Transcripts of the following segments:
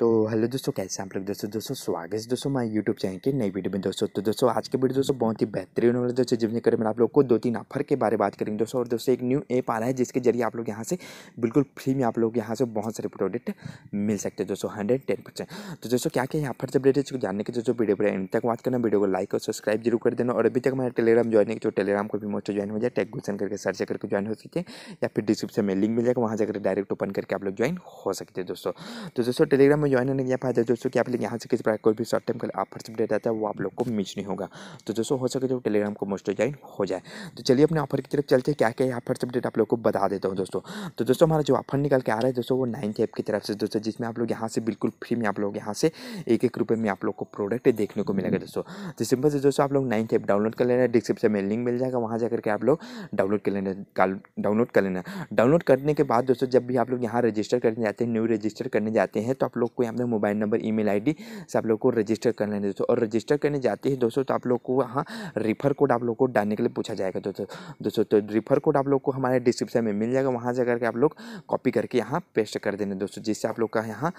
तो हेलो दोस्तों कैसे आप लोग दोस्तों दोस्तों स्वागत है दोस्तों हमारे यूट्यूब चैनल के नई वीडियो में दोस्तों तो दोस्तों आज के वीडियो दोस्तों बहुत ही बेहतरीन होने वाले दोस्तों जिसमें करें आप लोग को दो तीन ऑफर के बारे में बात करेंगे दोस्तों और दोस्तों एक न्यू ऐप आ रहा है जिसके जरिए आप लोग यहाँ से बिल्कुल फ्री में आप लोग यहाँ से बहुत सारे प्रोडक्ट मिल सकते हैं दोस्तों हंड्रेड टेन परसेंट तो दोस्तों क्या क्या ऑफर से रिलेटेड इसको जानने के दोस्तों वीडियो पर एंड तक बात करना वीडियो को लाइक और सब्सक्राइब जरूर कर देना और अभी तक हमारे टेलीग्राम ज्वाइन है तो टेलीग्राम को भी मोस्ट ज्वाइन हो जाए टैग घुसन करके सर्च करके ज्वाइन हो सकते हैं या फिर डिस्क्रिप्शन में लिंक मिल जाएगा वहाँ जाकर डायरेक्ट ओपन करके आप लोग ज्वाइन हो सकते हैं दोस्तों तो दोस्तों टेलीग्राम में ज्वाइन नहीं किया फायदा दोस्तों कि आप लोग यहाँ से किसी प्रकार कोई भी शॉर्ट टर्म का ऑफर अपडेट आता है वो आप लोग को मिस नहीं होगा तो दोस्तों हो सके तो टेलीग्राम को मोस्ट ज्वाइन हो जाए तो चलिए अपने ऑफर की तरफ चलते हैं क्या क्या यहाँ फर्स्ट अपडेट आप लोग को बता देता हूँ दोस्तों तो दोस्तों हमारा जो ऑफर निकल के आ रहा है दोस्तों वो नाइन्थ एप की तरफ से दोस्तों जिसमें आप लोग यहाँ से बिल्कुल फ्री में आप लोग यहाँ से एक एक रुपये में आप लोग को प्रोडक्ट देखने को मिलेगा दोस्तों तो सिंपल से दोस्तों आप लोग नाइन्थ एप डाउनलोड कर लेना डिस्क्रिप्शन में लिंक मिल जाएगा वहाँ जाकर के आप लोग डाउनलोड कर लेना डाउनलोड कर लेना डाउनलोड करने के बाद दोस्तों जब भी आप लोग यहाँ रजिस्टर करने जाते हैं न्यू रजिस्टर करने जाते हैं तो आप लोग आपको यहाँ पर मोबाइल नंबर ई मेल से आप लोग को रजिस्टर कर है दोस्तों और रजिस्टर करने जाते हैं दोस्तों तो आप लोग को वहाँ रिफर कोड आप लोग को डालने के लिए पूछा जाएगा दोस्तों दोस्तों तो रिफर कोड आप लोग को हमारे डिस्क्रिप्शन में मिल जाएगा वहाँ से करके आप लोग कॉपी करके यहाँ पेस्ट कर देने दोस्तों जिससे आप लोग का यहाँ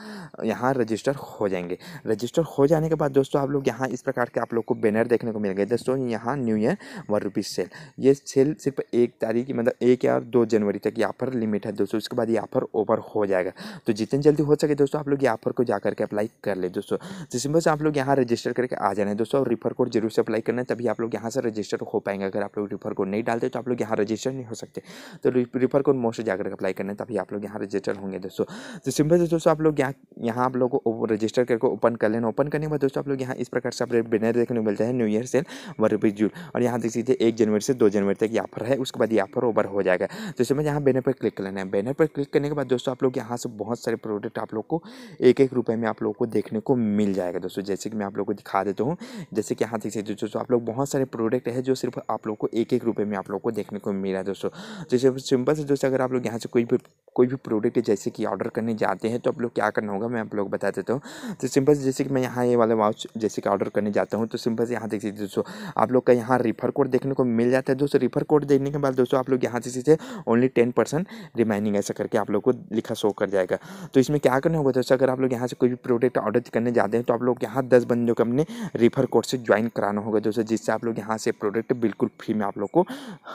यहाँ रजिस्टर हो जाएंगे रजिस्टर हो जाने के बाद दोस्तों आप लोग यहाँ इस प्रकार के आप लोग को बैनर देखने को मिल गए दोस्तों यहाँ new year one rupees sale ये सेल सिर्फ एक तारीख मतलब एक या दो जनवरी तक ये ऑफर लिमिट है दोस्तों उसके बाद ये ऑफर ओवर हो जाएगा तो जितनी जल्दी हो सके दोस्तों आप लोग ये ऑफर रिफर को जाकर के अप्लाई कर ले दोस्तों तो सिंपल से आप लोग यहाँ रजिस्टर करके आ जाना है दोस्तों और रिफर कोड जरूर से अप्लाई करना है तभी आप लोग यहाँ से रजिस्टर हो पाएंगे अगर आप लोग रिफर कोड नहीं डालते तो आप लोग यहाँ रजिस्टर नहीं हो सकते तो रिफर कोड मोस्ट जाकर अप्लाई करना है तभी आप लोग यहाँ रजिस्टर होंगे दोस्तों तो सिंपल से दोस्तों आप लोग यहाँ यहाँ आप लोग रजिस्टर करके ओपन कर लेना ओपन करने के बाद दोस्तों आप लोग यहाँ इस प्रकार से आप बिनर देखने को मिलता है new year sale one rupees जूल और यहाँ देख सीधे एक जनवरी से दो जनवरी तक ये ऑफर है उसके बाद ये ऑफर ओवर हो जाएगा तो सिंपल यहाँ बैनर पर क्लिक कर लेना है बैनर पर क्लिक करने के बाद दोस्तों आप लोग यहाँ से बहुत सारे प्रोडक्ट आप लोग को एक एक एक रुपये में आप लोगों को देखने को मिल जाएगा दोस्तों जैसे कि मैं आप लोगों को दिखा देता हूँ जैसे कि यहाँ देख सकते हो दोस्तों आप लोग बहुत सारे प्रोडक्ट है जो सिर्फ आप लोग को एक एक रुपये में आप लोग को देखने को मिला है दोस्तों तो जैसे सिंपल से दोस्तों अगर आप लोग यहाँ से कोई भी कोई भी प्रोडक्ट जैसे कि ऑर्डर करने जाते हैं तो आप लोग क्या करना होगा मैं आप लोग बता देता हूँ तो सिंपल से जैसे कि मैं यहाँ ये वाला वाउच जैसे कि ऑर्डर करने जाता हूँ तो सिंपल से यहाँ देख सकते दोस्तों आप लोग का यहाँ रिफर कोड देखने को मिल जाता है दोस्तों रिफर कोड देखने के बाद दोस्तों आप लोग यहाँ से ओनली टेन परसेंट रिमाइनिंग ऐसा करके आप लोग को लिखा शो कर जाएगा तो इसमें क्या करना होगा दोस्तों अगर आप आप लोग यहाँ से कोई भी प्रोडक्ट ऑर्डर करने जाते हैं तो आप लोग यहाँ दस बंदों को अपने रेफर कोड से ज्वाइन कराना होगा दोस्तों जिससे आप लोग यहाँ से प्रोडक्ट बिल्कुल फ्री में आप लोग को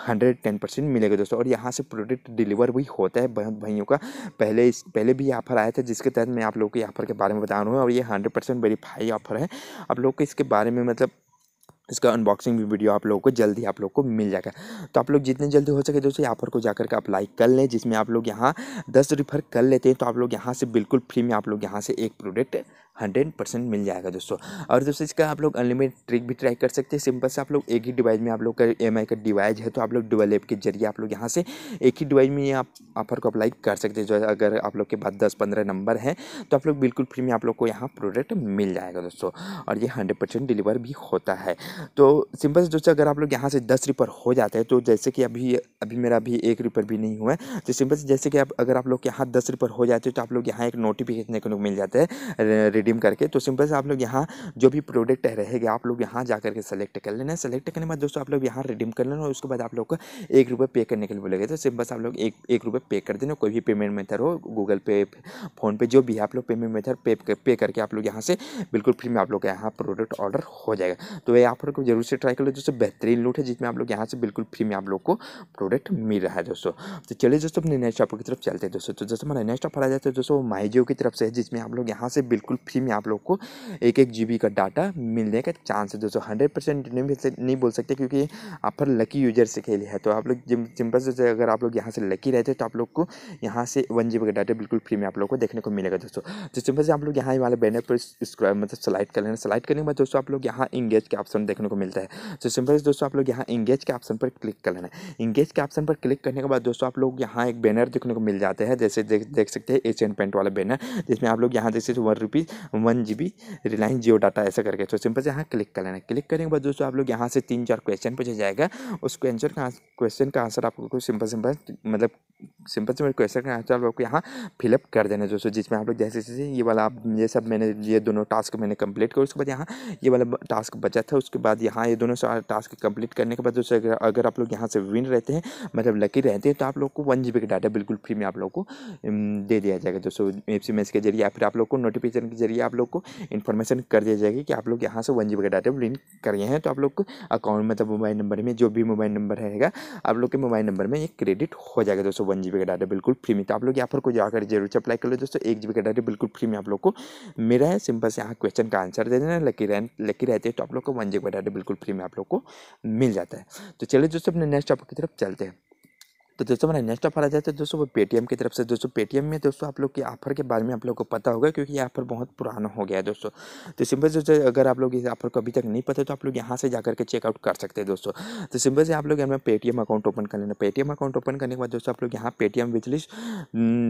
हंड्रेड टेन परसेंट मिलेगा दोस्तों और यहाँ से प्रोडक्ट डिलीवर भी होता है बहुत भाइयों का पहले इस पहले भी ऑफर आया था जिसके तहत मैं आप लोग को ऑफर के बारे में बता रहा हूँ और ये हंड्रेड परसेंट वेरीफाई ऑफर है आप लोग को इसके बारे में मतलब इसका अनबॉक्सिंग भी वीडियो आप लोगों को जल्दी आप लोग को मिल जाएगा तो आप लोग जितने जल्दी हो सके दोस्तों यहाँ पर को जाकर के अप्लाई कर लें जिसमें आप लोग यहाँ दस रिफर कर लेते हैं तो आप लोग यहाँ से बिल्कुल फ्री में आप लोग यहाँ से एक प्रोडक्ट हंड्रेड परसेंट मिल जाएगा दोस्तों और दोस्तों इसका आप लोग अनलिमिटेड ट्रिक भी ट्राई कर सकते हैं सिंपल से आप लोग एक ही डिवाइस में आप लोग का एम का डिवाइस है तो आप लोग डुअल ऐप के जरिए आप लोग यहाँ से एक ही डिवाइस में आप ऑफर को अप्लाई कर सकते हैं जो अगर आप लोग के पास दस पंद्रह नंबर है तो आप लोग बिल्कुल फ्री में आप लोग को यहाँ प्रोडक्ट मिल जाएगा दोस्तों और ये हंड्रेड परसेंट डिलीवर भी होता है तो सिंपल से दोस्तों अगर आप लोग यहाँ से दस रिपर हो जाते हैं तो जैसे कि अभी अभी मेरा अभी एक रिपर भी नहीं हुआ है तो सिंपल से जैसे कि आप अगर आप लोग यहाँ दस रिपर हो जाते हैं तो आप लोग यहाँ एक नोटिफिकेशन देखने को मिल जाता है रिडीम करके तो सिंपल से आप लोग यहाँ जो भी प्रोडक्ट रहेगा आप लोग यहाँ जा करके सेलेक्ट कर लेना सेलेक्ट करने के बाद दोस्तों आप लोग यहाँ रिडीम कर लेना और उसके बाद आप लोग को एक रुपये पे करने के लिए बोलेगा तो सिंपल से आप लोग एक एक रुपये पे कर देना कोई भी पेमेंट मेथड हो गूगल पे फ़ोनपे जो भी है आप लोग पेमेंट मेथड पे पे करके आप लोग यहाँ से बिल्कुल फ्री में आप लोग का यहाँ प्रोडक्ट ऑर्डर हो जाएगा तो ये आप लोग जरूर से ट्राई कर लो दोस्तों बेहतरीन लूट है जिसमें आप लोग यहाँ से बिल्कुल फ्री में आप लोग को प्रोडक्ट मिल रहा है दोस्तों तो चलिए दोस्तों अपने नेक्स्ट ऑफर की तरफ चलते हैं दोस्तों तो जैसे हमारा नेक्स्ट ऑफर आ जाता है दोस्तों माइजियो की तरफ से है जिसमें आप लोग यहाँ से बिल्कुल फ्री फ्री में आप लोग को एक एक जी का डाटा मिलने का चांस है दोस्तों हंड्रेड परसेंट नहीं बोल सकते क्योंकि आप पर लकी यूजर से खेले है तो आप लोग सिंपल से अगर आप लोग यहाँ से लकी रहते तो आप लोग को यहाँ से वन जी का डाटा बिल्कुल फ्री में आप लोग को देखने को मिलेगा दोस्तों तो सिंपल से आप लोग यहाँ वाले बैनर पर मतलब स्लाइड कर लेना स्लाइड करने के बाद दोस्तों आप लोग यहाँ इंगेज के ऑप्शन देखने को मिलता है तो सिंपल से दोस्तों आप लोग यहाँ इंगेज के ऑप्शन पर क्लिक कर लेना इंगेज के ऑप्शन पर क्लिक करने के बाद दोस्तों आप लोग यहाँ एक बैनर देखने को मिल जाते हैं जैसे देख देख सकते हैं एशियन पेंट वाला बैनर जिसमें आप लोग यहाँ देख सकते one rupees one G B Reliance Jio data ऐसा करके तो सिंपल से यहाँ क्लिक कर लेना क्लिक करने के बाद दोस्तों आप लोग यहाँ से तीन चार क्वेश्चन पूछा जाएगा उस क्वेश्चन का क्वेश्चन का आंसर आपको सिंपल सिंपल मतलब सिंपल सिंपल क्वेश्चन का आंसर आप लोग को यहाँ फिलअप कर देना दोस्तों जिसमें आप लोग जैसे जैसे ये वाला आप ये सब मैंने ये दोनों टास्क मैंने कंप्लीट किया उसके बाद यहाँ ये वाला टास्क बचा था उसके बाद यहाँ ये दोनों सारे टास्क कंप्लीट करने के बाद दोस्तों अगर आप लोग यहाँ से विन रहते हैं मतलब लकी रहते हैं तो आप लोग को वन जी का डाटा बिल्कुल फ्री में आप लोग को दे दिया जाएगा दोस्तों एफ सी के जरिए या फिर आप लोग को नोटिफिकेशन के जरिए लिए आप लोग को इन्फॉर्मेशन कर दिया जाएगी कि आप लोग यहाँ से वन जी का डाटा लिंक करिए हैं तो आप लोग को अकाउंट मतलब मोबाइल नंबर में जो भी मोबाइल नंबर रहेगा आप लोग के मोबाइल नंबर में ये क्रेडिट हो जाएगा दोस्तों वन जी का डाटा बिल्कुल फ्री में तो आप लोग यहाँ पर को जाकर जरूर से अप्लाई कर लो दोस्तों एक जी का डाटा बिल्कुल फ्री में आप लोग को मेरा है सिंपल से यहाँ क्वेश्चन का आंसर दे देना लकी रह लकी रहते हैं तो आप लोग को वन जी का डाटा बिल्कुल फ्री में आप लोग को मिल जाता है तो चलिए दोस्तों अपने नेक्स्ट टॉपिक की तरफ चलते हैं तो दोस्तों मेरा नेक्स्ट ऑफर आ जाता तो है दोस्तों वो पेटीएम की तरफ से दोस्तों पेटीएम में दोस्तों आप लोग के ऑफर के बारे में आप लोग को पता होगा क्योंकि ये ऑफर बहुत पुराना हो गया है दोस्तों तो सिंपल जो अगर आप लोग इस ऑफर को अभी तक नहीं पता तो आप लोग यहाँ से जाकर के चेकआउट कर सकते हैं दोस्तों तो सिंपल से आप लोग हमें पेटीएम अकाउंट ओपन कर लेना पेटीएम अकाउंट ओपन करने के बाद दोस्तों आप लोग यहाँ पेटीएम हम्म, विचलिस्ट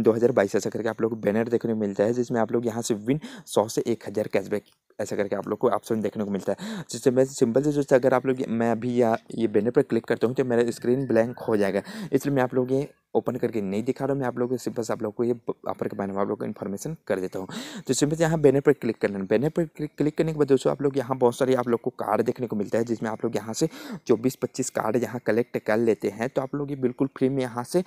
दो हज़ार बाईस ऐसा करके आप लोग बैनर देखने को मिलता है जिसमें आप लोग यहाँ से विन सौ से एक हज़ार कैशबैक ऐसा करके आप लोग को ऑप्शन देखने को मिलता है जिससे मैं सिंपल से जो अगर आप लोग मैं अभी या ये बैनर पर क्लिक करता हूँ तो मेरा स्क्रीन ब्लैंक हो जाएगा इसलिए मैं आप लोग ये ओपन करके नहीं दिखा रहा हूँ मैं आप लोगों को सिंपल आप लोगों को ये ऑफर के बारे में आप लोगों को इन्फॉर्मेशन कर देता हूँ तो सिंपल यहाँ बैनर पर क्लिक कर लेना बैनर पर क्लिक करने के बाद दोस्तों आप लोग यहाँ बहुत सारे आप लोग को कार्ड देखने को मिलता है जिसमें आप लोग यहाँ से चौबीस पच्चीस कार्ड यहाँ कलेक्ट कर लेते हैं तो आप लोग ये बिल्कुल फ्री में यहाँ से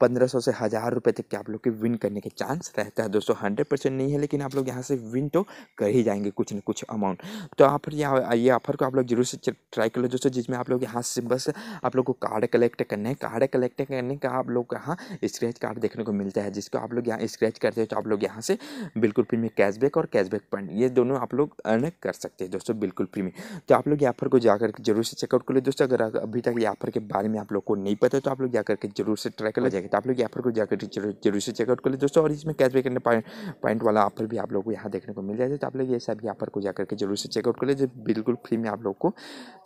पंद्रह सौ से हज़ार रुपये तक के आप लोग के विन करने के चांस रहता है दोस्तों हंड्रेड परसेंट नहीं है लेकिन आप लोग यहाँ से विन तो कर ही जाएंगे कुछ ना कुछ अमाउंट तो आप यहाँ ये ऑफर को आप लोग जरूर से ट्राई कर लो दोस्तों जिसमें आप लोग यहाँ से बस आप लोग को कार्ड कलेक्ट करना है कार्ड कलेक्ट करने का आप लोग आपको यहाँ स्क्रैच कार्ड देखने को मिलता है जिसको आप लोग यहाँ स्क्रैच करते हो तो आप लोग यहाँ से बिल्कुल फ्री में कैशबैक और कैशबैक पॉइंट ये दोनों आप लोग अर्न कर सकते हैं दोस्तों बिल्कुल फ्री में तो आप लोग यहाँ को जाकर जरूर से चेकआउट कर लो दोस्तों अगर अभी तक यहाँ के बारे में आप लोग को नहीं पता तो आप लोग जाकर के जरूर से ट्राई कर लो जाएगा तो आप लोग यहाँ को जाकर जरूर से चेकआउट कर लो दोस्तों और इसमें कैशबैक करने पॉइंट वाला ऑफर भी आप लोग को यहाँ देखने को मिल जाएगा तो आप लोग ये सब यहाँ को जाकर के जरूर से चेकआउट कर लो बिल्कुल फ्री में आप लोग को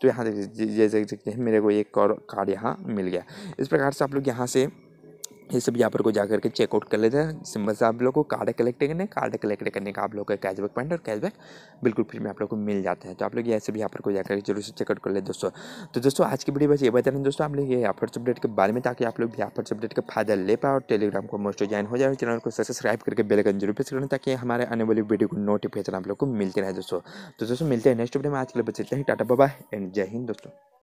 तो यहाँ देख सकते हैं मेरे को एक और कार्ड यहाँ मिल गया इस प्रकार से आप लोग यहाँ से ये सब यहाँ पर को जा करके चेकआउट कर लेते हैं सिंपल से आप लोग को कार्ड कलेक्ट करने कार्ड कलेक्ट करने का आप लोग का कैशबैक पॉइंट और कैशबैक बिल्कुल फ्री में आप लोग को मिल जाता है तो आप लोग ये सब यहाँ पर को जाकर जरूर से चेकआउट कर ले दोस्तों तो दोस्तों आज की वीडियो बस ये बता रहे हैं दोस्तों आप लोग ये एफर्ट्स अपडेट के बारे में ताकि आप लोग भी एफर्ट्स अपडेट का फायदा ले पाए और टेलीग्राम को मोस्ट ज्वाइन हो जाए चैनल को सब्सक्राइब करके बेलकन जरूर प्रेस करें ताकि हमारे आने वाली वीडियो को नोटिफिकेशन आप लोग को मिलते रहे दोस्तों तो दोस्तों मिलते हैं नेक्स्ट वीडियो में आज के लिए बस इतना ही टाटा बाबा एंड जय हिंद दोस्तों